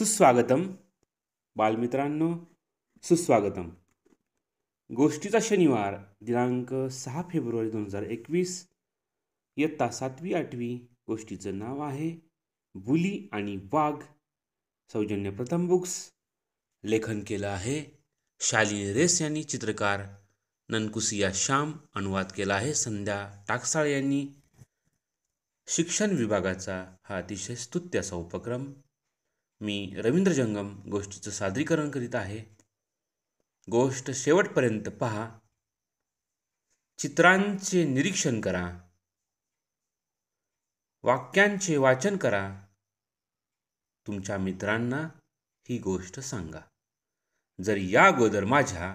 सुस्वागतम बालमित्रांनो सुस्वागतम गोष्टीचा शनिवार दिनांक सहा फेब्रुवारी दोन हजार एकवीस इयत्ता सातवी आठवी गोष्टीचं नाव आहे बुली आणि वाघ सौजन्य प्रथम बुक्स लेखन केलं आहे शालिनी रेस यांनी चित्रकार ननकुसिया श्याम अनुवाद केला आहे संध्या टाकसाळ यांनी शिक्षण विभागाचा हा अतिशय स्तुत्याचा उपक्रम मी रवींद्र जंगम गोष्टीचं सादरीकरण करीत आहे गोष्ट शेवटपर्यंत पहा चित्रांचे निरीक्षण करा वाक्यांचे वाचन करा तुमच्या मित्रांना ही गोष्ट सांगा जर या अगोदर माझ्या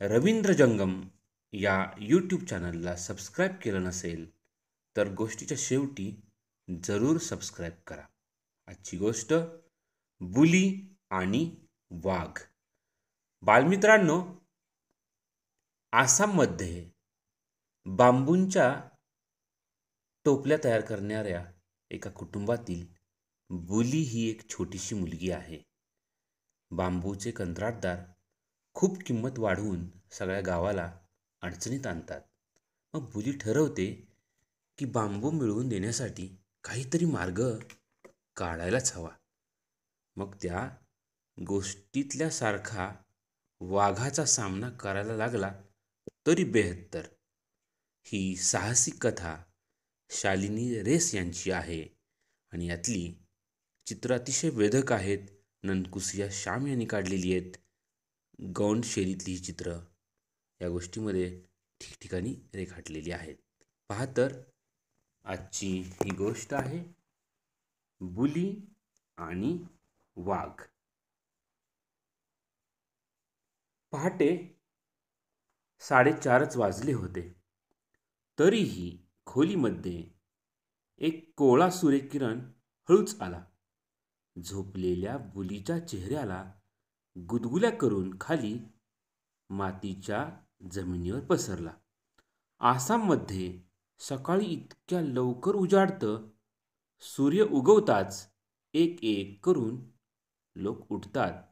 रवींद्र जंगम या यूट्यूब चॅनलला सबस्क्राईब केलं नसेल तर गोष्टीच्या शेवटी जरूर सबस्क्राईब करा आजची गोष्ट बुली आणि वाघ बालमित्रांनो आसाममध्ये बांबूंच्या टोपल्या तयार करणाऱ्या एका कुटुंबातील बुली ही एक छोटीशी मुलगी आहे बांबूचे कंत्राटदार खूप किंमत वाढवून सगळ्या गावाला अडचणीत आणतात मग बुली ठरवते की बांबू मिळवून देण्यासाठी काहीतरी मार्ग काढायलाच हवा मग त्या गोष्टीतल्यासारखा वाघाचा सामना करायला लागला तरी बेहत्तर ही साहसिक कथा शालिनी रेस यांची आहे आणि यातली चित्र अतिशय वेधक आहेत नंदकुसिया श्याम यांनी काढलेली आहेत गौंड शैलीतली ही चित्र या गोष्टीमध्ये ठिकठिकाणी रेखाटलेली आहेत पहा तर आजची ही गोष्ट आहे बुली आणि वाघ पहाटे साडेचारच वाजले होते तरीही खोलीमध्ये एक कोळा सूर्यकिरण हळूच आला झोपलेल्या बुलीच्या चेहऱ्याला गुदगुल्या करून खाली मातीच्या जमिनीवर पसरला आसाममध्ये सकाळी इतक्या लवकर उजाडतं सूर्य उगवताच एक एक करून लोक उठतात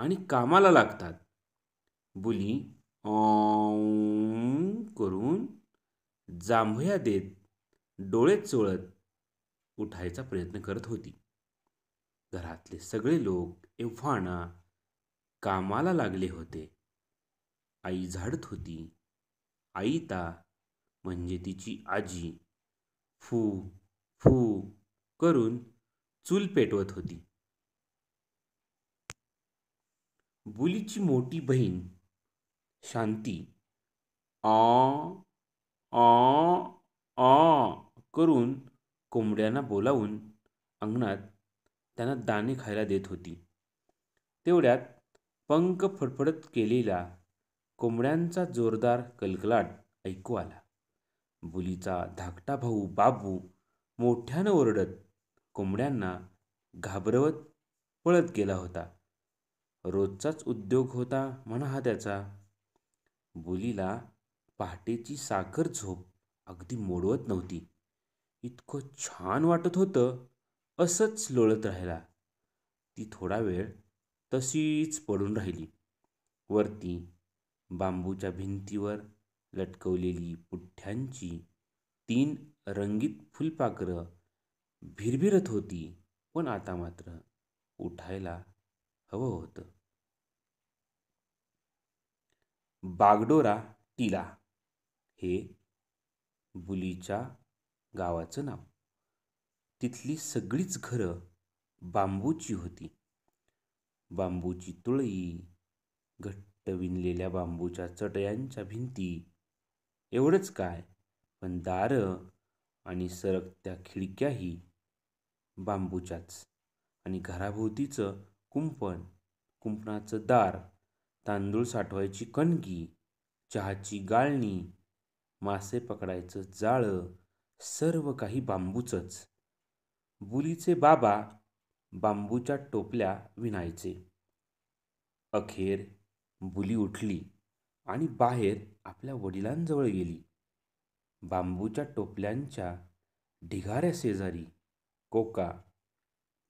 आणि कामाला लागतात बुली करून जांभया देत डोळे चोळत उठायचा प्रयत्न करत होती घरातले सगळे लोक एव्हाना कामाला लागले होते आई झाडत होती आई ता म्हणजे तिची आजी फू फू करून चूल पेटवत होती बुलीची मोठी बहीण शांती आ आ आ करून कोंबड्यांना बोलावून अंगणात त्यांना दाणे खायला देत होती तेवढ्यात पंख फडफडत केलेला कोंबड्यांचा जोरदार कलकलाट ऐकू आला बुलीचा धाकटा भाऊ बाबू मोठ्यानं ओरडत कोंबड्यांना घाबरवत पळत गेला होता रोजचाच उद्योग होता म्हणा हा त्याचा बुलीला पहाटेची साखर झोप अगदी मोडवत नव्हती इतकं छान वाटत होतं असंच लोळत राहिला ती थोडा वेळ तशीच पडून राहिली वरती बांबूच्या भिंतीवर लटकवलेली पुठ्ठ्यांची तीन रंगीत फुलपाखरं भिरभिरत होती पण आता मात्र उठायला हवं होतं बागडोरा टिला हे बुलीच्या गावाचं नाव तिथली सगळीच घरं बांबूची होती बांबूची तुळई घट्ट विणलेल्या बांबूच्या चटयांच्या भिंती एवढंच काय पण दारं आणि सरकत्या खिडक्याही बांबूच्याच आणि घराभोवतीचं कुंपण कुंपणाचं दार तांदूळ साठवायची कणगी चहाची गाळणी मासे पकडायचं जाळं सर्व काही बांबूचंच बुलीचे बाबा बांबूच्या टोपल्या विणायचे अखेर बुली उठली आणि बाहेर आपल्या वडिलांजवळ गेली बांबूच्या टोपल्यांच्या ढिगाऱ्या शेजारी कोका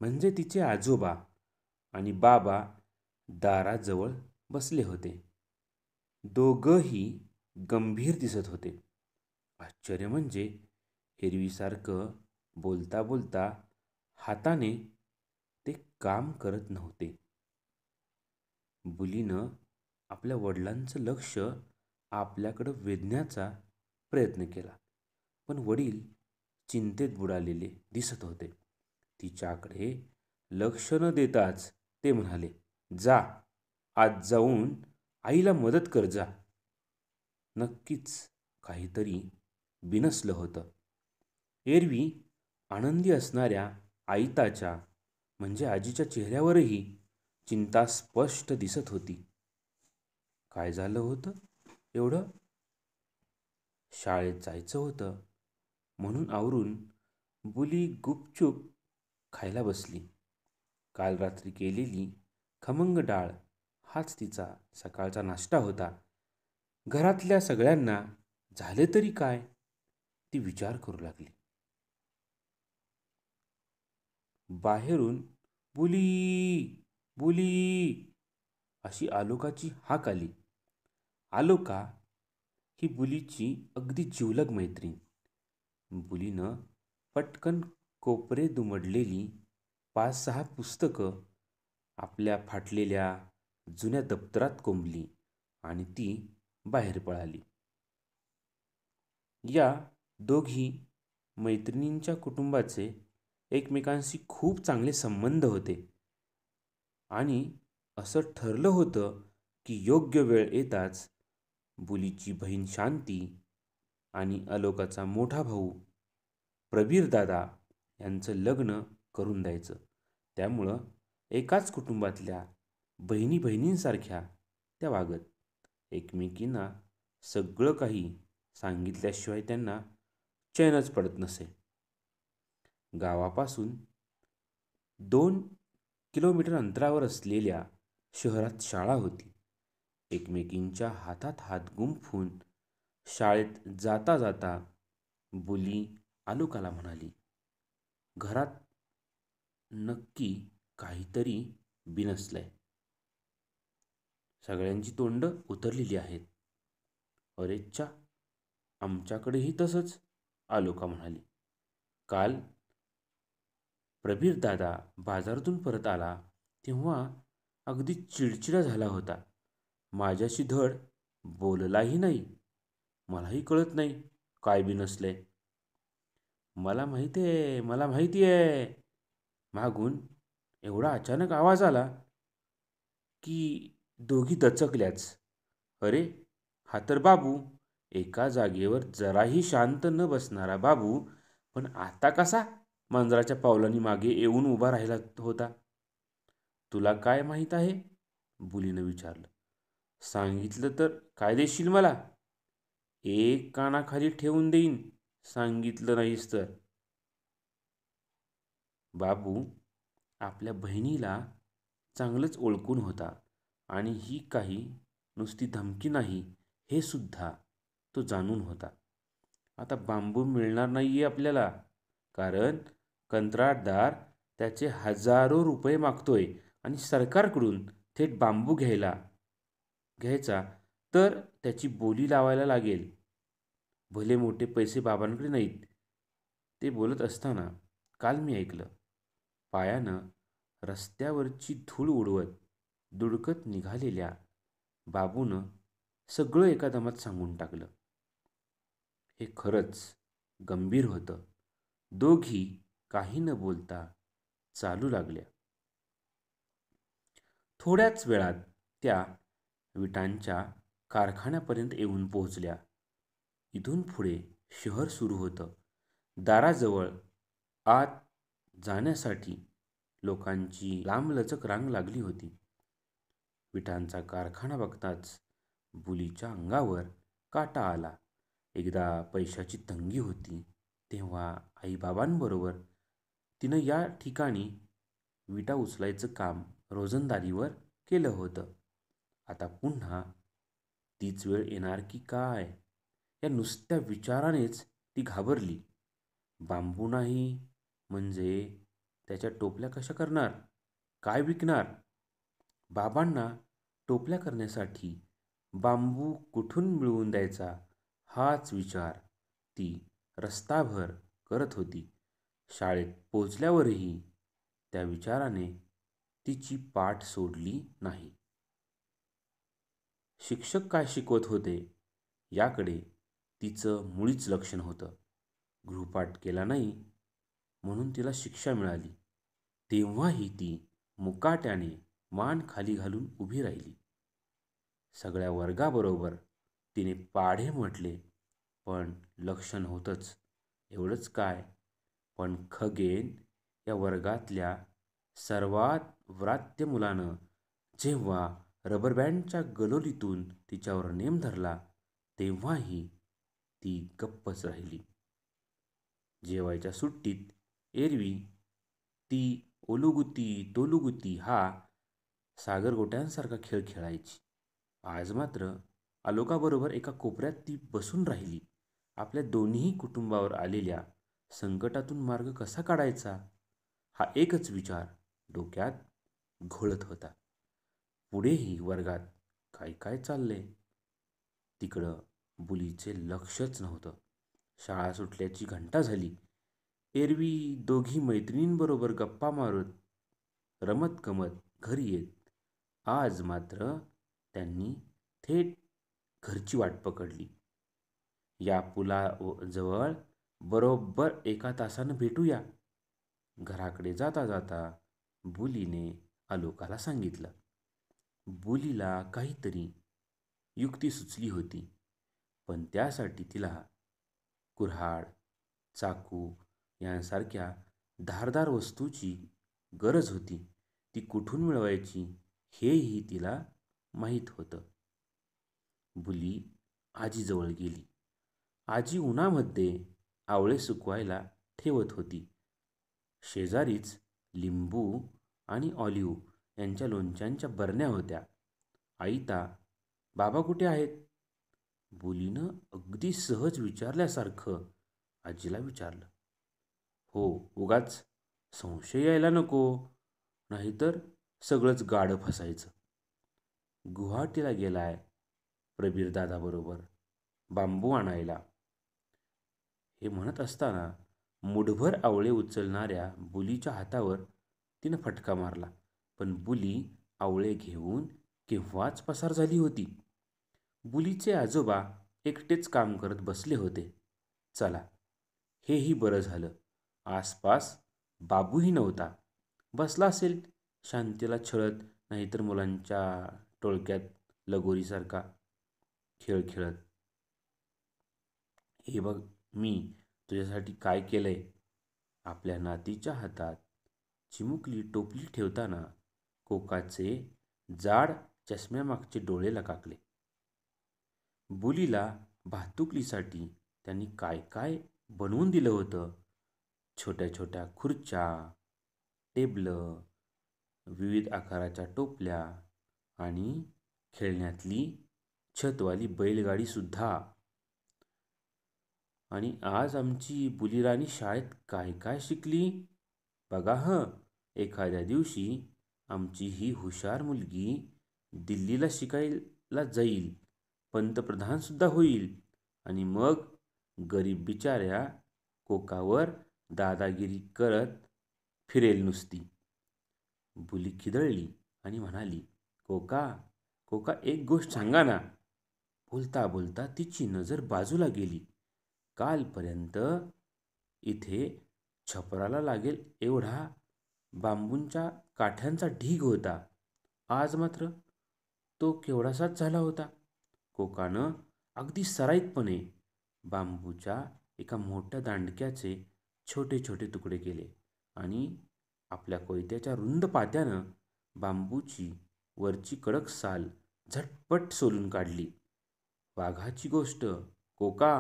म्हणजे तिचे आजोबा आणि बाबा दाराजवळ बसले होते दोघंही गंभीर दिसत होते आश्चर्य म्हणजे हिरवीसारखं बोलता बोलता हाताने ते काम करत नव्हते बुलीनं आपल्या वडिलांचं लक्ष आपल्याकडं वेधण्याचा प्रयत्न केला पण वडील चिंतेत बुडालेले दिसत होते तिच्याकडे लक्ष न देताच ते म्हणाले जा आज जाऊन आईला मदत कर जा नक्कीच काहीतरी बिनसलं होतं एरवी आनंदी असणाऱ्या आईताच्या म्हणजे आजीच्या चेहऱ्यावरही चिंता स्पष्ट दिसत होती काय झालं होतं एवढं शाळेत जायचं होतं म्हणून आवरून बुली गुपचूप खायला बसली काल रात्री केलेली खमंग डाळ हाच तिचा सकाळचा नाश्ता होता घरातल्या सगळ्यांना झाले तरी काय ती विचार करू लागली बाहेरून बुली बुली अशी आलोकाची हाक आली आलोका ही बुलीची अगदी जिवलग मैत्रीण बुलीनं पटकन कोपरे दुमडलेली पाच सहा पुस्तकं आपल्या फाटलेल्या जुन्या दप्तरात कोंबली आणि ती बाहेर पळाली या दोघी मैत्रिणींच्या कुटुंबाचे एकमेकांशी खूप चांगले संबंध होते आणि असं ठरलं होतं की योग्य वेळ येताच बुलीची बहीण शांती आणि अलोकाचा मोठा भाऊ प्रबीरदादा यांचं लग्न करून द्यायचं त्यामुळं एकाच कुटुंबातल्या बहिणी बहिणींसारख्या त्या वागत एकमेकींना सगळं काही सांगितल्याशिवाय त्यांना चैनच पडत नसे गावापासून दोन किलोमीटर अंतरावर असलेल्या शहरात शाळा होती एकमेकींच्या हातात हात गुंफून शाळेत जाता जाता बुली आलोकाला म्हणाली घरात नक्की काहीतरी बिनसलंय सगळ्यांची तोंड उतरलेली आहेत अरेच्छा आमच्याकडेही तसंच आलोका म्हणाली काल प्रबीर दादा बाजारातून परत आला तेव्हा अगदी चिडचिडा झाला होता माझ्याशी धड बोललाही नाही मलाही कळत नाही काय बी नसले मला माहिती आहे मला माहिती आहे मागून एवढा अचानक आवाज आला की दोघी दचकल्याच अरे हा तर बाबू एका जागेवर जराही शांत न बसणारा बाबू पण आता कसा मांजराच्या पावलांनी मागे येऊन उभा राहिला होता तुला काय माहीत आहे बुलीनं विचारलं सांगितलं तर काय देशील मला एक कानाखाली ठेवून देईन सांगितलं नाहीस तर बाबू आपल्या बहिणीला चांगलंच ओळखून होता आणि ही काही नुसती धमकी नाही हे सुद्धा तो जाणून होता आता बांबू मिळणार नाही आहे आपल्याला कारण कंत्राटदार त्याचे हजारो रुपये मागतोय आणि सरकारकडून थेट बांबू घ्यायला घ्यायचा तर त्याची बोली लावायला लागेल भले मोठे पैसे बाबांकडे नाहीत ते बोलत असताना काल मी ऐकलं पायानं रस्त्यावरची धूळ उडवत दुडकत निघालेल्या बाबूनं सगळं एका दमात सांगून टाकलं हे खरंच गंभीर होतं दोघी काही न बोलता चालू लागल्या थोड्याच वेळात त्या विटांच्या कारखान्यापर्यंत येऊन पोहोचल्या इथून पुढे शहर सुरू होतं दाराजवळ आत जाण्यासाठी लोकांची लांबलचक रांग लागली होती विटांचा कारखाना बघताच बुलीच्या अंगावर काटा आला एकदा पैशाची तंगी होती तेव्हा आईबाबांबरोबर तिनं या ठिकाणी विटा उचलायचं काम रोजंदारीवर केलं होतं आता पुन्हा तीच वेळ येणार की काय या नुसत्या विचारानेच ती घाबरली बांबू नाही म्हणजे त्याच्या टोपल्या कशा करणार काय विकणार बाबांना टोपल्या करण्यासाठी बांबू कुठून मिळवून द्यायचा हाच विचार ती रस्ताभर करत होती शाळेत पोचल्यावरही त्या विचाराने तिची पाठ सोडली नाही शिक्षक काय शिकवत होते याकडे तिचं मुळीच लक्ष नव्हतं गृहपाठ केला नाही म्हणून तिला शिक्षा मिळाली तेव्हाही ती मुकाट्याने मान खाली घालून उभी राहिली सगळ्या वर्गाबरोबर तिने पाढे म्हटले पण लक्ष नव्हतंच एवढंच काय पण खगेन या वर्गातल्या सर्वात व्रात्य मुलानं जेव्हा रबरबँडच्या गलोलीतून तिच्यावर नेम धरला तेव्हाही ती गप्पच राहिली जेवायच्या सुट्टीत एरवी ती ओलुगुती तोलुगुती हा सागरगोट्यांसारखा खेळ खेळायची आज मात्र आलोकाबरोबर एका कोपऱ्यात ती बसून राहिली आपल्या दोन्ही कुटुंबावर आलेल्या संकटातून मार्ग कसा काढायचा हा एकच विचार डोक्यात घोळत होता पुढेही वर्गात काय काय चालले तिकडं बुलीचे लक्षच नव्हतं शाळा सुटल्याची घंटा झाली एरवी दोघी मैत्रिणींबरोबर गप्पा मारत गमत घरी येत आज मात्र त्यांनी थेट घरची वाट पकडली या पुलाजवळ बरोबर एका तासानं भेटूया घराकडे जाता जाता बुलीने आलोकाला सांगितलं बुलीला काहीतरी युक्ती सुचली होती पण त्यासाठी तिला कुऱ्हाड चाकू यांसारख्या धारदार वस्तूची गरज होती ती कुठून मिळवायची हेही तिला माहीत होतं बुली आजीजवळ गेली आजी उन्हामध्ये आवळे सुकवायला ठेवत होती शेजारीच लिंबू आणि ऑलिव्ह यांच्या लोणच्यांच्या बरण्या होत्या आईता बाबा कुठे आहेत बुलीनं अगदी सहज विचारल्यासारखं आजीला विचारलं हो उगाच संशय यायला नको नाहीतर सगळंच गाडं फसायचं गुवाहाटीला गेलाय प्रबीर दादाबरोबर बांबू आणायला हे म्हणत असताना मुठभर आवळे उचलणाऱ्या बुलीच्या हातावर तिनं फटका मारला पण बुली आवळे घेऊन केव्हाच पसार झाली होती बुलीचे आजोबा एकटेच काम करत बसले होते चला हेही बरं झालं आसपास बाबूही नव्हता बसला असेल शांतीला छळत नाहीतर मुलांच्या टोळक्यात लगोरीसारखा खेळ खेळत हे बघ मी तुझ्यासाठी काय केलंय आपल्या नातीच्या हातात चिमुकली टोपली ठेवताना कोकाचे जाड चष्म्यामागचे डोळे लकाकले बुलीला भातुकलीसाठी त्यांनी काय काय बनवून दिलं होतं छोट्या छोट्या खुर्च्या टेबल, विविध आकाराच्या टोपल्या आणि खेळण्यातली छतवाली बैलगाडीसुद्धा आणि आज आमची बुलीराणी शाळेत काय काय शिकली बघा हं एखाद्या दिवशी आमची ही हुशार मुलगी दिल्लीला शिकायला जाईल पंतप्रधानसुद्धा होईल आणि मग गरीब बिचाऱ्या कोकावर दादागिरी करत फिरेल नुसती बुली खिदळली आणि म्हणाली कोका कोका एक गोष्ट सांगा ना बोलता बोलता तिची नजर बाजूला गेली कालपर्यंत इथे छपराला लागेल एवढा बांबूंच्या काठ्यांचा ढीग होता आज मात्र तो केवढासाच झाला होता कोकानं अगदी सराईतपणे बांबूच्या एका मोठ्या दांडक्याचे छोटे छोटे तुकडे केले आणि आपल्या कोयत्याच्या रुंद पात्यानं बांबूची वरची कडक साल झटपट सोलून काढली वाघाची गोष्ट कोका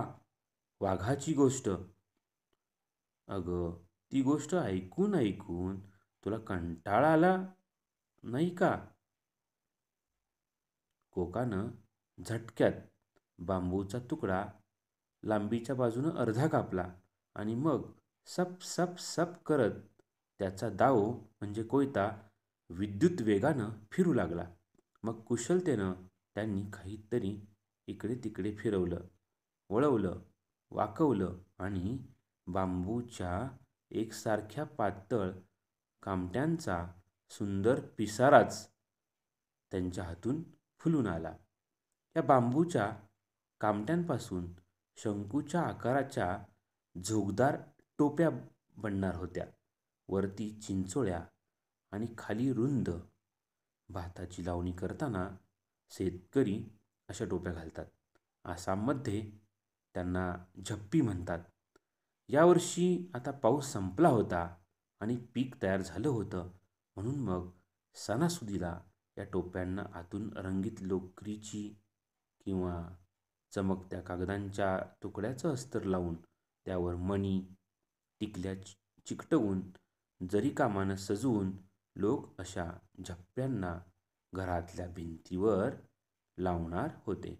वाघाची गोष्ट अग ती गोष्ट ऐकून ऐकून तुला कंटाळा आला नाही का कोकानं झटक्यात बांबूचा तुकडा लांबीच्या बाजूनं अर्धा कापला आणि मग सप सप सप करत त्याचा दाव म्हणजे कोयता विद्युत वेगानं फिरू लागला मग कुशलतेनं त्यांनी काहीतरी इकडे तिकडे फिरवलं वळवलं वाकवलं आणि बांबूच्या एकसारख्या पातळ कामट्यांचा सुंदर पिसाराच त्यांच्या हातून फुलून आला या बांबूच्या कामट्यांपासून शंकूच्या आकाराच्या झोगदार टोप्या बनणार होत्या वरती चिंचोळ्या आणि खाली रुंद भाताची लावणी करताना शेतकरी अशा टोप्या घालतात आसाममध्ये त्यांना झप्पी म्हणतात यावर्षी आता पाऊस संपला होता आणि पीक तयार झालं होतं म्हणून मग सणासुदीला या टोप्यांना आतून रंगीत लोकरीची किंवा चमकत्या कागदांच्या तुकड्याचं अस्तर लावून त्यावर मणी टिकल्या चिकटवून जरी कामानं सजवून लोक अशा झप्प्यांना घरातल्या भिंतीवर लावणार होते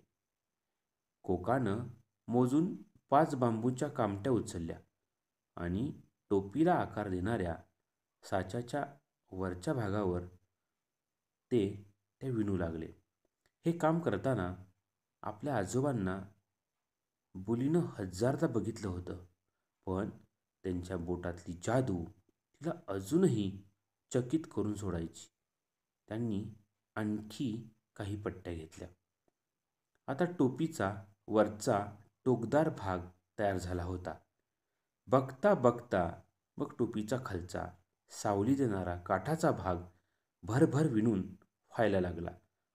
कोकानं मोजून पाच बांबूच्या कामट्या उचलल्या आणि टोपीला आकार देणाऱ्या साच्याच्या वरच्या भागावर ते त्या विणू लागले हे काम करताना आपल्या आजोबांना बुलीनं हजारदा बघितलं होतं पण त्यांच्या बोटातली जादू तिला अजूनही चकित करून सोडायची त्यांनी आणखी काही पट्ट्या घेतल्या आता टोपीचा वरचा टोकदार भाग तयार झाला होता बघता बघता मग टोपीचा खालचा सावली देणारा काठाचा भाग भरभर विणून व्हायला लागला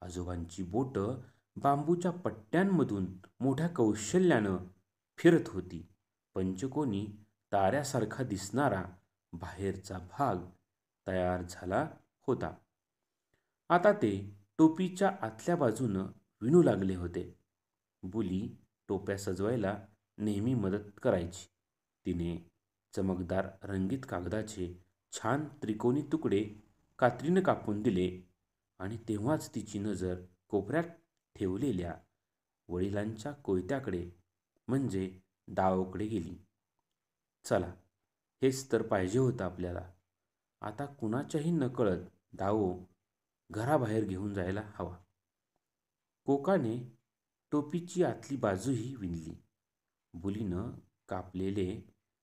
आजोबांची बोटं बांबूच्या पट्ट्यांमधून मोठ्या कौशल्यानं फिरत होती पंचकोनी ताऱ्यासारखा दिसणारा बाहेरचा भाग तयार झाला होता आता ते टोपीच्या आतल्या बाजूनं विणू लागले होते बुली टोप्या सजवायला नेहमी मदत करायची तिने चमकदार रंगीत कागदाचे छान त्रिकोणी तुकडे कात्रीनं कापून दिले आणि तेव्हाच तिची नजर कोपऱ्यात ठेवलेल्या वडिलांच्या कोयत्याकडे म्हणजे डावकडे गेली चला हेच तर पाहिजे होतं आपल्याला आता कुणाच्याही नकळत दावो घराबाहेर घेऊन जायला हवा कोकाने टोपीची आतली बाजूही विणली बुलीनं कापलेले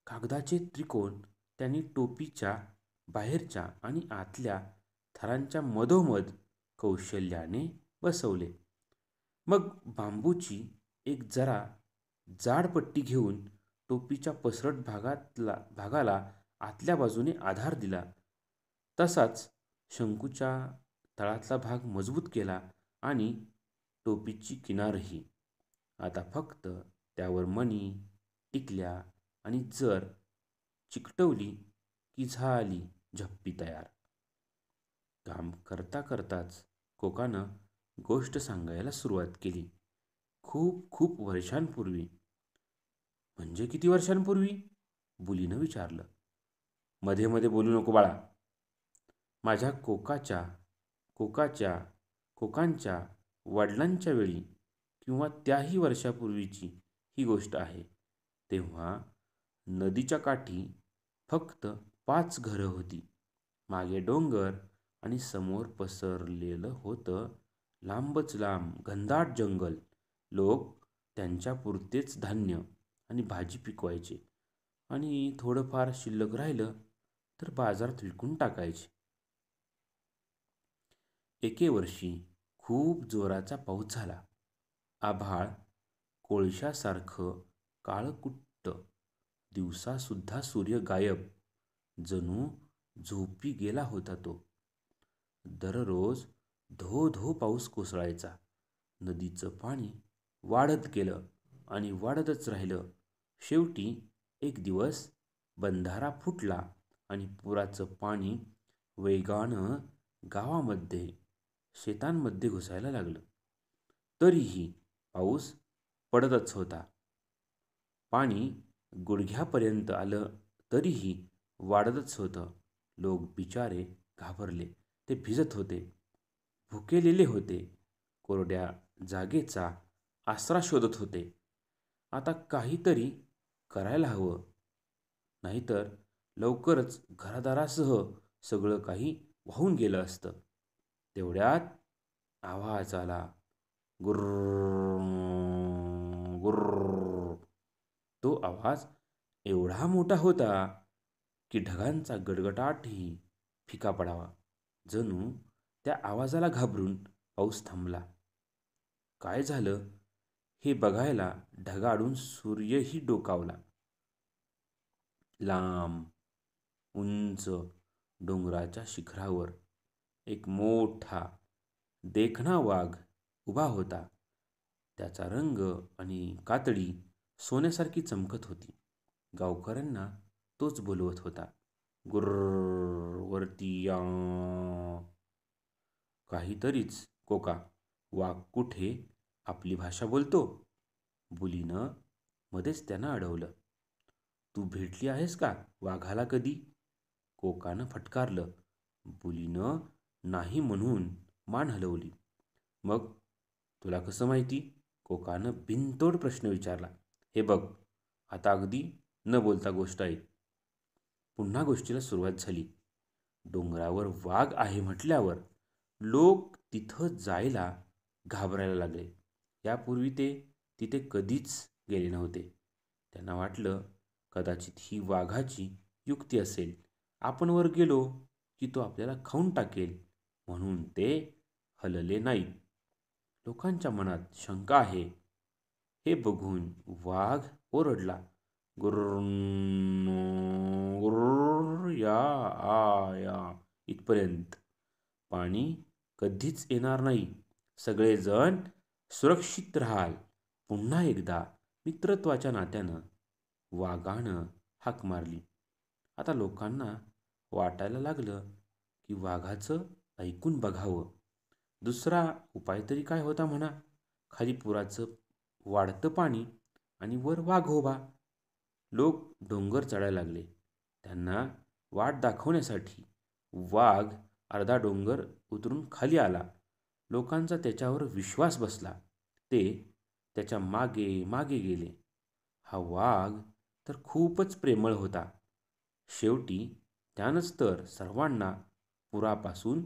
कागदाचे त्रिकोण त्यांनी टोपीच्या बाहेरच्या आणि आतल्या थरांच्या मधोमध कौशल्याने बसवले मग बांबूची एक जरा जाडपट्टी घेऊन टोपीच्या पसरट भागातला भागाला आतल्या बाजूने आधार दिला तसाच शंकूच्या तळातला भाग मजबूत केला आणि टोपीची किनारही आता फक्त त्यावर मणी टिकल्या आणि जर चिकटवली की झाली झप्पी तयार काम करता करताच कोकानं गोष्ट सांगायला सुरुवात केली खूप खूप वर्षांपूर्वी म्हणजे किती वर्षांपूर्वी बुलीनं विचारलं मध्ये मध्ये बोलू नको बाळा माझ्या कोकाच्या कोकाच्या कोकांच्या वडिलांच्या वेळी किंवा त्याही वर्षापूर्वीची ही गोष्ट आहे तेव्हा नदीच्या काठी फक्त पाच घरं होती मागे डोंगर आणि समोर पसरलेलं होतं लांबच लांब घनदाट जंगल लोक त्यांच्या पुरतेच धान्य आणि भाजी पिकवायचे आणि थोडंफार शिल्लक राहिलं तर बाजारात विकून टाकायचे एके वर्षी खूप जोराचा पाऊस झाला आभाळ कोळशासारखं काळकुट्ट दिवसासुद्धा सूर्य गायब जणू झोपी गेला होता तो दररोज धो धो पाऊस कोसळायचा नदीचं पाणी वाढत गेलं आणि वाढतच राहिलं शेवटी एक दिवस बंधारा फुटला आणि पुराचं पाणी वेगानं गावामध्ये शेतांमध्ये घुसायला लागलं तरीही पाऊस पडतच होता पाणी गुडघ्यापर्यंत आलं तरीही वाढतच होतं लोक बिचारे घाबरले ते भिजत होते भुकेलेले होते कोरड्या जागेचा आसरा शोधत होते आता काहीतरी करायला हवं नाहीतर लवकरच घरादारासह सगळं काही वाहून गेलं असतं तेवढ्यात आवाज आला गुर्र गुर्र तो आवाज एवढा मोठा होता की ढगांचा गडगडाटही फिका पडावा जणू त्या आवाजाला घाबरून पाऊस थांबला काय झालं हे बघायला ढगाडून सूर्यही डोकावला लांब उंच डोंगराच्या शिखरावर एक मोठा देखणा वाघ उभा होता त्याचा रंग आणि कातडी सोन्यासारखी चमकत होती गावकऱ्यांना तोच बोलवत होता गुर्रवरती काहीतरीच कोका वाघ कुठे आपली भाषा बोलतो बुलीनं मध्येच त्यानं अडवलं तू भेटली आहेस का वाघाला कधी कोकानं फटकारलं बुलीनं नाही म्हणून मान हलवली मग तुला कसं माहिती कोकानं बिनतोड प्रश्न विचारला हे बघ आता अगदी न बोलता गोष्ट आहे पुन्हा गोष्टीला सुरुवात झाली डोंगरावर वाघ आहे म्हटल्यावर लोक तिथं जायला घाबरायला लागले यापूर्वी ते तिथे कधीच गेले नव्हते त्यांना वाटलं कदाचित ही वाघाची युक्ती असेल आपण वर गेलो की तो आपल्याला खाऊन टाकेल म्हणून ते हलले नाही लोकांच्या मनात शंका आहे हे बघून वाघ ओरडला गुर या आ या इथपर्यंत पाणी कधीच येणार नाही सगळेजण सुरक्षित राहाल पुन्हा एकदा मित्रत्वाच्या नात्यानं वाघानं हाक मारली आता लोकांना वाटायला लागलं की वाघाचं ऐकून बघावं दुसरा उपाय तरी काय होता म्हणा खाली पुराचं वाढतं पाणी आणि वर वाघ होबा लोक डोंगर चढायला लागले त्यांना वाट दाखवण्यासाठी वाघ अर्धा डोंगर उतरून खाली आला लोकांचा त्याच्यावर विश्वास बसला ते त्याच्या मागे मागे गेले हा वाघ तर खूपच प्रेमळ होता शेवटी त्यानंच तर सर्वांना पुरापासून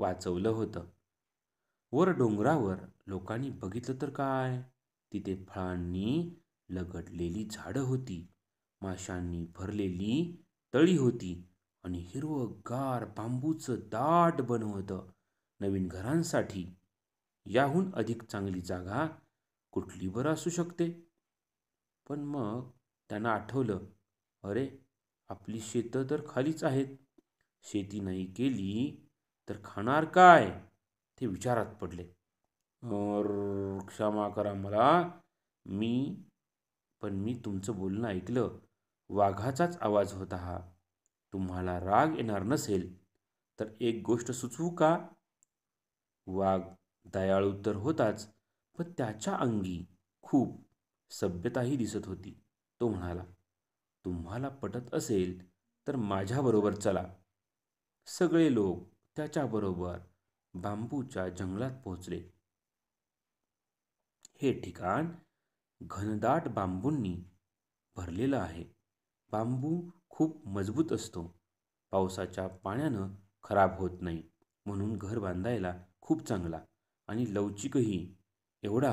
वाचवलं होतं वर डोंगरावर लोकांनी बघितलं तर काय तिथे फळांनी लगडलेली झाडं होती माशांनी भरलेली तळी होती आणि हिरवं बांबूचं दाट बनवतं नवीन घरांसाठी याहून अधिक चांगली जागा कुठली बरं असू शकते पण मग त्यांना आठवलं अरे आपली शेतं तर खालीच आहेत शेती नाही केली तर खाणार काय ते विचारात पडले क्षमा करा मला मी पण मी तुमचं बोलणं ऐकलं वाघाचाच आवाज होता हा तुम्हाला राग येणार नसेल तर एक गोष्ट सुचवू का वाघ दयाळू तर होताच व त्याच्या अंगी खूप सभ्यताही दिसत होती तो म्हणाला तुम्हाला पटत असेल तर माझ्याबरोबर चला सगळे लोक त्याच्याबरोबर बांबूच्या जंगलात पोहोचले हे ठिकाण घनदाट बांबूंनी भरलेलं आहे बांबू खूप मजबूत असतो पावसाच्या पाण्यानं खराब होत नाही म्हणून घर बांधायला खूप चांगला आणि लवचिकही एवढा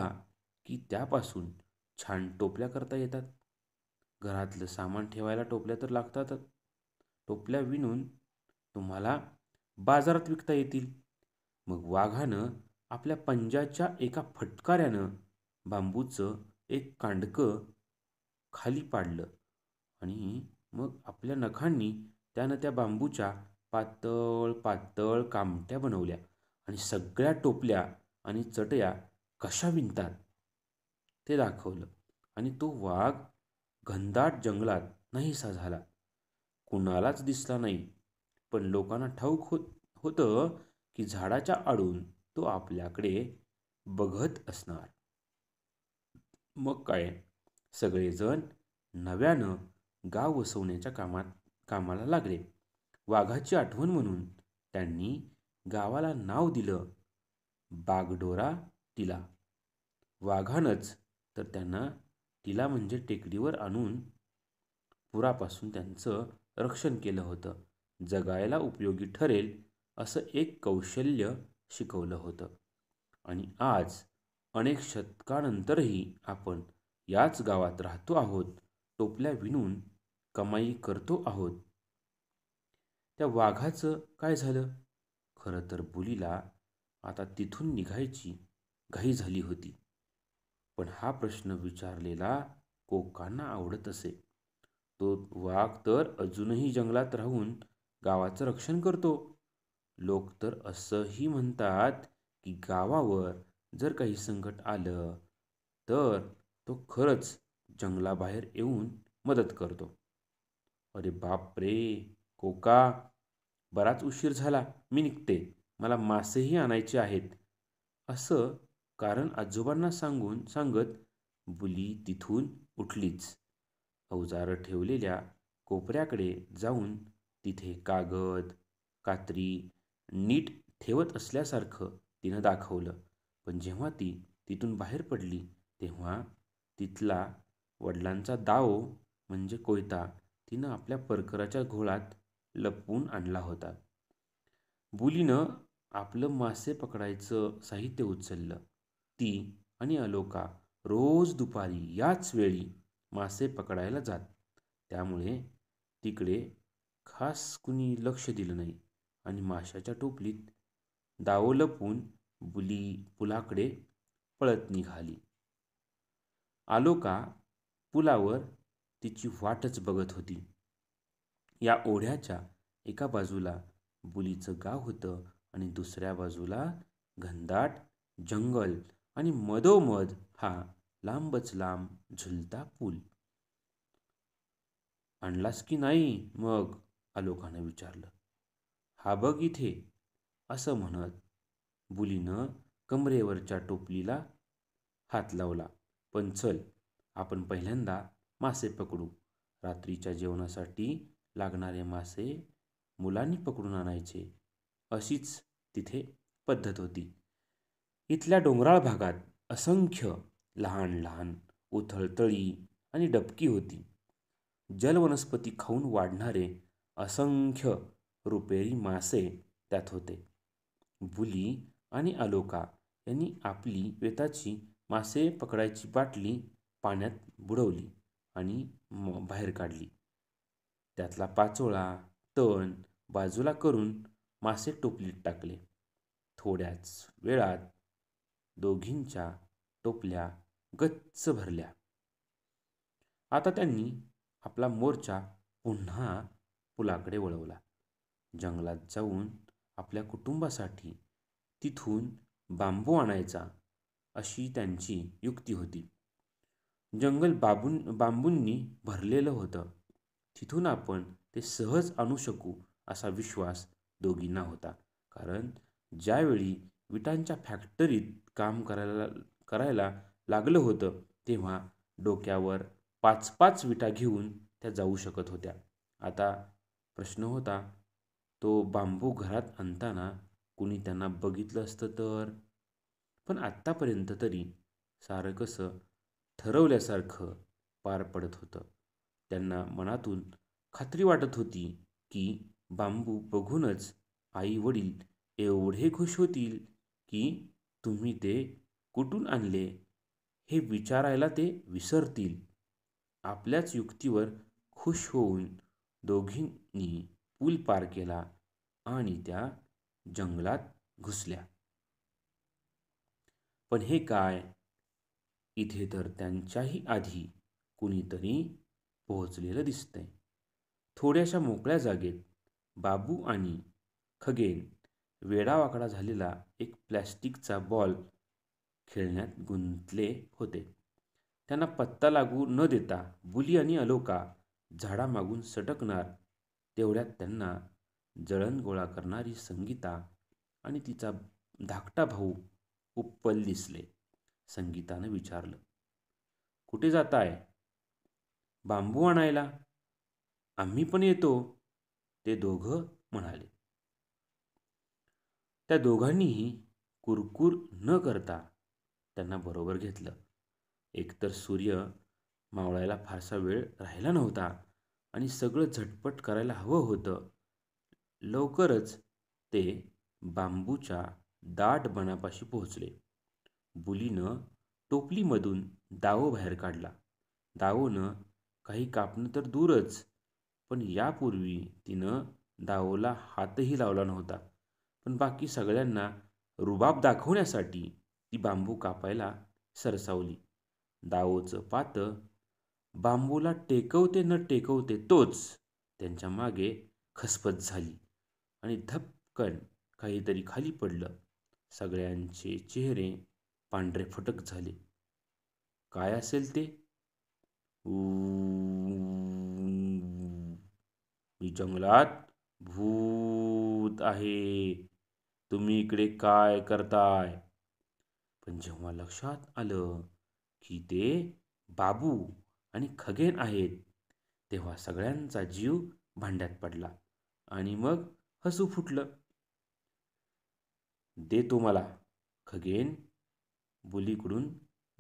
की त्यापासून छान टोपल्या करता येतात घरातलं सामान ठेवायला टोपल्या तर लागतातच टोपल्या विणून तुम्हाला बाजारात विकता येतील मग वाघानं आपल्या पंजाच्या एका फटकाऱ्यानं बांबूचं एक कांडकं खाली पाडलं आणि मग आपल्या नखांनी त्यानं त्या बांबूच्या पातळ पातळ कामट्या बनवल्या आणि सगळ्या टोपल्या आणि चटया कशा विणतात ते दाखवलं आणि तो वाघ घनदाट जंगलात नाहीसा झाला कुणालाच दिसला नाही पण लोकांना ठाऊक हो होतं की झाडाच्या आडून तो आपल्याकडे बघत असणार मग काय सगळेजण नव्यानं गाव वसवण्याच्या कामात कामाला लागले वाघाची आठवण म्हणून त्यांनी गावाला नाव दिलं बागडोरा तिला वाघानंच तर त्यांना तिला म्हणजे टेकडीवर आणून पुरापासून त्यांचं रक्षण केलं होतं जगायला उपयोगी ठरेल असं एक कौशल्य शिकवलं होतं आणि आज अनेक शतकानंतरही आपण याच गावात राहतो आहोत टोपल्या विणून कमाई करतो आहोत त्या वाघाचं काय झालं खरं तर बुलीला आता तिथून निघायची घाई झाली होती पण हा प्रश्न विचारलेला कोकांना आवडत असे तो वाघ तर अजूनही जंगलात राहून गावाचं रक्षण करतो लोक तर असंही म्हणतात की गावावर जर काही संकट आलं तर तो खरंच जंगलाबाहेर येऊन मदत करतो अरे बाप रे कोका बराच उशीर झाला मी निघते मला मासेही आणायचे आहेत असं कारण आजोबांना सांगून सांगत बुली तिथून उठलीच अवजारं ठेवलेल्या कोपऱ्याकडे जाऊन तिथे कागद कात्री नीट ठेवत असल्यासारखं तिनं दाखवलं पण जेव्हा ती तिथून बाहेर पडली तेव्हा तिथला वडिलांचा दाव म्हणजे कोयता तिनं आपल्या परकराच्या घोळात लपवून आणला होता बुलीनं आपलं मासे पकडायचं साहित्य उचललं ती आणि अलोका रोज दुपारी याच वेळी मासे पकडायला जात त्यामुळे तिकडे खास कुणी लक्ष दिलं नाही आणि माशाच्या टोपलीत दावो लपून बुली पुलाकडे पळत निघाली आलोका पुलावर तिची वाटच बघत होती या ओढ्याच्या एका बाजूला बुलीचं गाव होतं आणि दुसऱ्या बाजूला घनदाट जंगल आणि मधोमध हा लांबच लांब झुलता पूल आणलास की नाही मग आलोकानं विचारलं हा बघ इथे असं म्हणत बुलीनं कमरेवरच्या टोपलीला हात लावला पण चल आपण पहिल्यांदा मासे पकडू रात्रीच्या जेवणासाठी लागणारे मासे मुलांनी पकडून आणायचे अशीच तिथे पद्धत होती इथल्या डोंगराळ भागात असंख्य लहान लहान उथळतळी आणि डबकी होती जलवनस्पती खाऊन वाढणारे असंख्य रुपेरी मासे त्यात होते बुली आणि अलोका यांनी आपली वेताची मासे पकडायची बाटली पाण्यात बुडवली आणि बाहेर काढली त्यातला पाचोळा तण बाजूला करून मासे टोपलीत टाकले थोड्याच वेळात दोघींच्या टोपल्या गच्च भरल्या आता त्यांनी आपला मोर्चा पुन्हा पुलाकडे वळवला जंगलात जाऊन आपल्या कुटुंबासाठी तिथून बांबू आणायचा अशी त्यांची युक्ती होती जंगल बाबून बांबूंनी भरलेलं होतं तिथून आपण ते सहज आणू शकू असा विश्वास दोघींना होता कारण ज्यावेळी विटांच्या फॅक्टरीत काम करायला करायला लागलं होतं तेव्हा डोक्यावर पाच पाच विटा घेऊन त्या जाऊ शकत होत्या आता प्रश्न होता तो बांबू घरात आणताना कुणी त्यांना बघितलं असतं तर पण आत्तापर्यंत तरी सारं कसं ठरवल्यासारखं पार पडत होतं त्यांना मनातून खात्री वाटत होती की बांबू बघूनच आई वडील एवढे खुश होतील की तुम्ही ते कुठून आणले हे विचारायला ते विसरतील आपल्याच युक्तीवर खुश होऊन दोघींनी पूल पार केला आणि त्या जंगलात घुसल्या पण हे काय इथे तर त्यांच्याही आधी कुणीतरी पोहोचलेलं दिसतंय थोड्याशा मोकळ्या जागेत बाबू आणि खगेन वेडावाकडा झालेला एक प्लॅस्टिकचा बॉल खेळण्यात गुंतले होते त्यांना पत्ता लागू न देता बुली आणि अलोका झाडामागून सटकणार तेवढ्यात त्यांना जळण गोळा करणारी संगीता आणि तिचा धाकटा भाऊ उप्पल दिसले संगीतानं विचारलं कुठे जाताय बांबू आणायला आम्ही पण येतो ते दोघं म्हणाले त्या दोघांनीही कुरकुर न करता त्यांना बरोबर घेतलं एकतर सूर्य मावळायला फारसा वेळ राहिला नव्हता आणि सगळं झटपट करायला हवं होतं लवकरच ते बांबूच्या दाट बनापाशी पोहोचले बुलीनं टोपलीमधून दावो बाहेर काढला दावोनं काही कापणं तर दूरच पण यापूर्वी तिनं दाओला हातही लावला नव्हता पण बाकी सगळ्यांना रुबाब दाखवण्यासाठी ती बांबू कापायला सरसावली दावोचं पातं बांबूला टेकवते न टेकवते तोच त्यांच्या मागे खसपत झाली आणि धपकन काहीतरी खाली पडलं सगळ्यांचे चेहरे पांढरे फटक झाले काय असेल ते ऊ जंगलात भूत आहे तुम्ही इकडे काय करताय पण जेव्हा लक्षात आलं की ते बाबू आणि खगेन आहेत तेव्हा सगळ्यांचा जीव भांड्यात पडला आणि मग हसू फुटलं तो मला खगेन बुलीकडून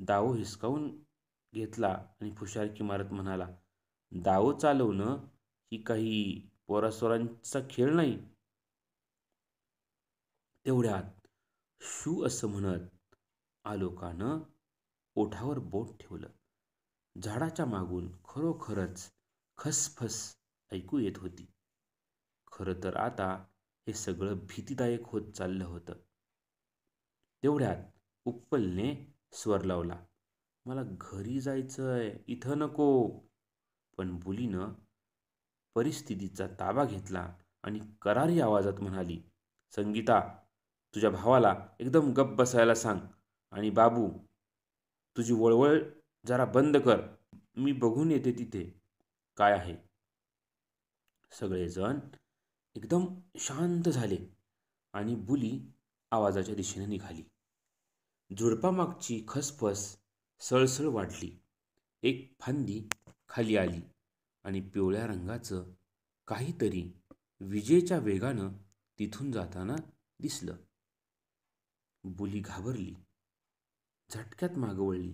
दाव हिसकावून घेतला आणि फुशारकी मारत म्हणाला दाव चालवणं ही काही पोरासोरांचा खेळ नाही तेवढ्यात शू असं म्हणत आलोकानं ओठावर बोट ठेवलं झाडाच्या मागून खरोखरच खसफस ऐकू येत होती खरं तर आता हे सगळं भीतीदायक होत चाललं होतं तेवढ्यात उप्पलने स्वर लावला मला घरी जायचंय इथं नको पण बुलीनं परिस्थितीचा ताबा घेतला आणि करारी आवाजात म्हणाली संगीता तुझ्या भावाला एकदम गप्प बसायला सांग आणि बाबू तुझी वळवळ जरा बंद कर मी बघून येते तिथे काय आहे सगळेजण एकदम शांत झाले आणि बुली आवाजाच्या दिशेने निघाली झुडपामागची खसफस सळसळ वाढली एक फांदी खाली आली आणि पिवळ्या रंगाचं काहीतरी विजेच्या वेगानं तिथून जाताना दिसलं बुली घाबरली झटक्यात मागवळली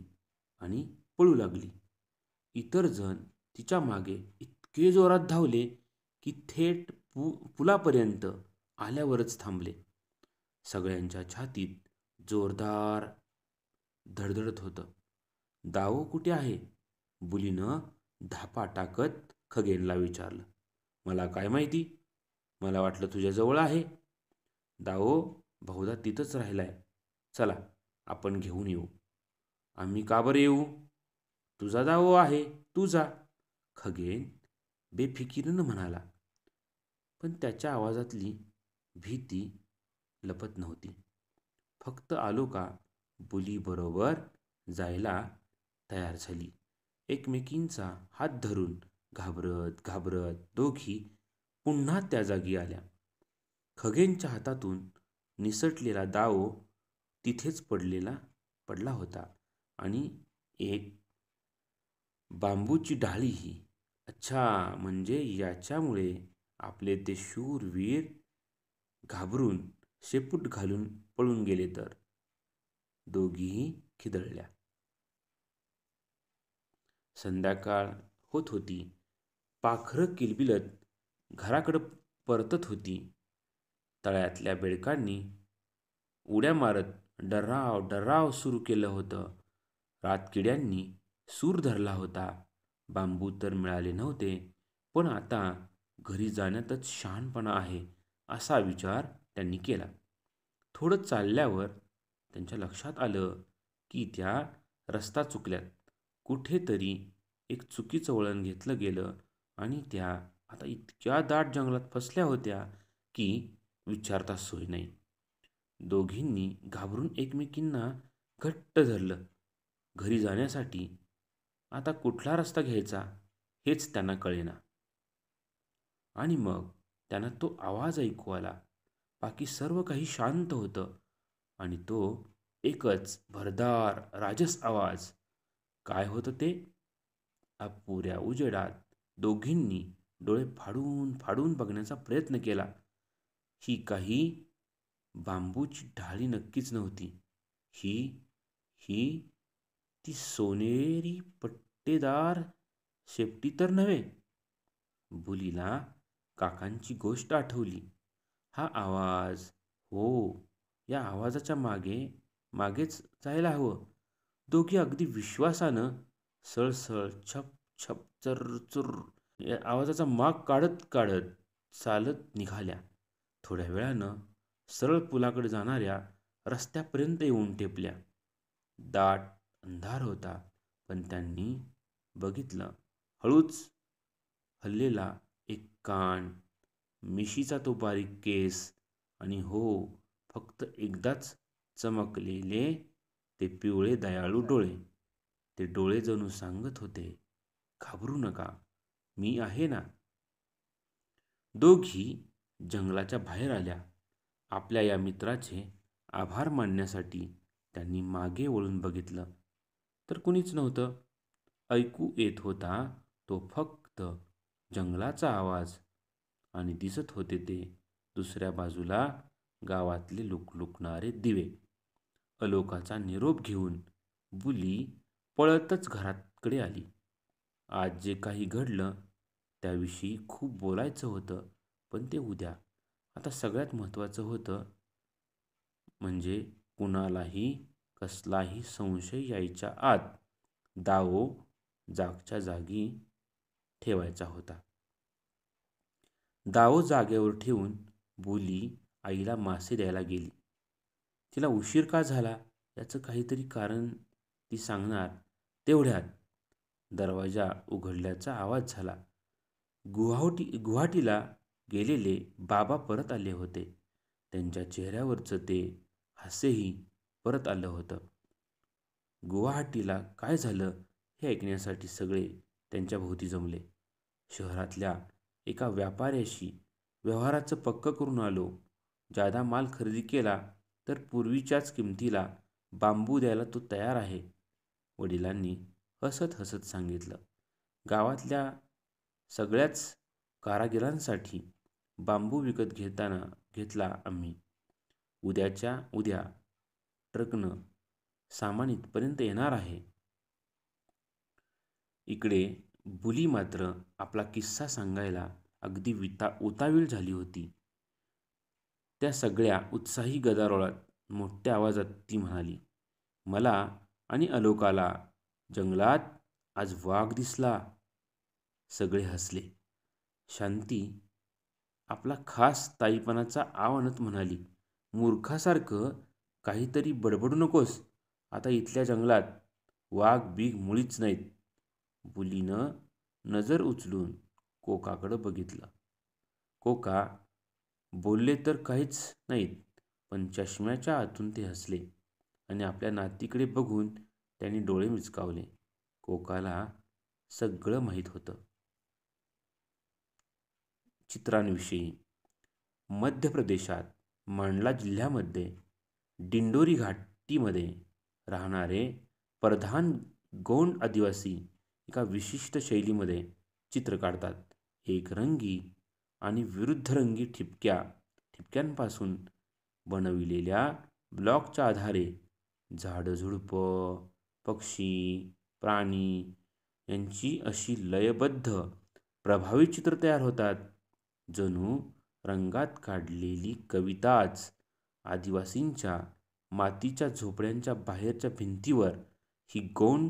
आणि पळू लागली इतर जण तिच्या मागे इतके जोरात धावले की थेट पु पुलापर्यंत आल्यावरच थांबले सगळ्यांच्या छातीत जोरदार धडधडत होतं दावो कुठे आहे बुलीनं धापा टाकत खगेनला विचारलं मला काय माहिती मला वाटलं तुझ्याजवळ आहे दाओ बहुधा तिथंच राहिलाय चला आपण घेऊन येऊ आम्ही का बरं येऊ तुझा दाओ आहे तुझा खगेन बेफिकीरनं म्हणाला पण त्याच्या आवाजातली भीती लपत नव्हती फक्त आलो का बुलीबरोबर जायला तयार झाली एकमेकींचा हात धरून घाबरत घाबरत दोघी पुन्हा त्या जागी आल्या खगेनच्या हातातून निसटलेला दाओ तिथेच पडलेला पडला होता आणि एक बांबूची ही। अच्छा म्हणजे याच्यामुळे आपले ते शूरवीर घाबरून शेपूट घालून पळून गेले तर दोघीही खिदळल्या संध्याकाळ होत होती पाखरं किलबिलत घराकडं परतत होती तळ्यातल्या बेडकांनी उड्या मारत डर्राव डर्राव सुरू केलं होतं रातकिड्यांनी सूर धरला होता बांबू तर मिळाले नव्हते पण आता घरी जाण्यातच शहाणपणा आहे असा विचार त्यांनी केला थोडं चालल्यावर त्यांच्या लक्षात आलं की त्या रस्ता चुकल्यात कुठेतरी एक चुकीचं वळण घेतलं गेलं आणि त्या आता इतक्या दाट जंगलात फसल्या होत्या की विचारता सोय नाही दोघींनी घाबरून एकमेकींना घट्ट धरलं घरी जाण्यासाठी आता कुठला रस्ता घ्यायचा हेच त्यांना कळेना आणि मग त्यांना तो आवाज ऐकू आला बाकी सर्व काही शांत होतं आणि तो एकच भरदार राजस आवाज काय होतं ते अपुऱ्या उजेडात दोघींनी डोळे फाडून फाडून बघण्याचा प्रयत्न केला ही काही बांबूची ढाळी नक्कीच नव्हती ही ही ती सोनेरी पट्टेदार शेपटी तर नव्हे बुलीला काकांची गोष्ट आठवली हा आवाज हो या आवाजाच्या मागे मागेच जायला हवं तो की अगदी विश्वासानं सळसळ छप छप या आवाजाचा माग काढत काढत चालत निघाल्या थोड्या वेळानं सरळ पुलाकडे जाणाऱ्या रस्त्यापर्यंत येऊन टेपल्या दाट अंधार होता पण त्यांनी बघितलं हळूच हल्लेला एक कान मिशीचा तो बारीक केस आणि हो फक्त एकदाच चमकलेले ते पिवळे दयाळू डोळे ते डोळे जणू सांगत होते घाबरू नका मी आहे ना दोघी जंगलाच्या बाहेर आल्या आपल्या या मित्राचे आभार मानण्यासाठी त्यांनी मागे वळून बघितलं तर कुणीच नव्हतं ऐकू येत होता तो फक्त जंगलाचा आवाज आणि दिसत होते ते दुसऱ्या बाजूला गावातले लुकलुकणारे दिवे अलोकाचा निरोप घेऊन बुली पळतच घरातकडे आली आज जे काही घडलं त्याविषयी खूप बोलायचं होतं पण ते उद्या आता सगळ्यात महत्त्वाचं होतं म्हणजे कुणालाही कसलाही संशय यायच्या आत दावो जागच्या जागी ठेवायचा होता दावो जागेवर ठेवून बुली आईला मासे द्यायला गेली तिला उशीर का झाला याचं काहीतरी कारण ती सांगणार तेवढ्यात दरवाजा उघडल्याचा आवाज झाला गुवाहाटी गुवाहाटीला गेलेले बाबा परत आले होते त्यांच्या चेहऱ्यावरचं ते हास्यही परत आलं होतं गुवाहाटीला काय झालं हे ऐकण्यासाठी सगळे त्यांच्या भोवती जमले शहरातल्या एका व्यापाऱ्याशी व्यवहाराचं पक्क करून आलो जादा माल खरेदी केला तर पूर्वीच्याच किमतीला बांबू द्यायला तो तयार आहे वडिलांनी हसत हसत सांगितलं गावातल्या सगळ्याच कारागिरांसाठी बांबू विकत घेताना घेतला आम्ही उद्याच्या उद्या ट्रकनं सामान इथपर्यंत येणार आहे इकडे बुली मात्र आपला किस्सा सांगायला अगदी विता उतावीळ झाली होती त्या सगळ्या उत्साही गदारोळात मोठ्या आवाजात ती म्हणाली मला आणि अलोकाला जंगलात आज वाघ दिसला सगळे हसले शांती आपला खास ताईपणाचा आव आणत म्हणाली मूर्खासारखं काहीतरी बडबडू नकोस आता इथल्या जंगलात वाघ बीग मुळीच नाहीत बुलीनं नजर उचलून कोकाकडं बघितलं कोका बोलले तर काहीच नाहीत पण चष्म्याच्या आतून ते हसले आणि आपल्या नातीकडे बघून त्यांनी डोळे मिचकावले कोकाला सगळं माहीत होतं चित्रांविषयी मध्य प्रदेशात मांडला जिल्ह्यामध्ये डिंडोरी घाटीमध्ये राहणारे प्रधान गोंड आदिवासी एका विशिष्ट शैलीमध्ये चित्र काढतात एक रंगी आणि विरुद्धरंगी ठिपक्या ठिपक्यांपासून बनविलेल्या ब्लॉकच्या आधारे झाडझुडपं पक्षी प्राणी यांची अशी लयबद्ध प्रभावी चित्र तयार होतात जणू रंगात काढलेली कविताच आदिवासींच्या मातीच्या झोपड्यांच्या बाहेरच्या भिंतीवर ही गौण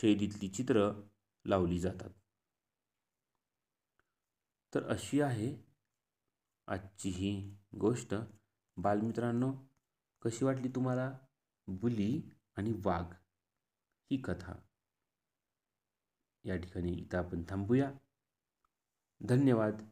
शैलीतली चित्र लावली जातात तर अशी आहे आजची ही गोष्ट बालमित्रांनो कशी वाटली तुम्हाला बुली आणि वाघ ही कथा या ठिकाणी इथं आपण थांबूया धन्यवाद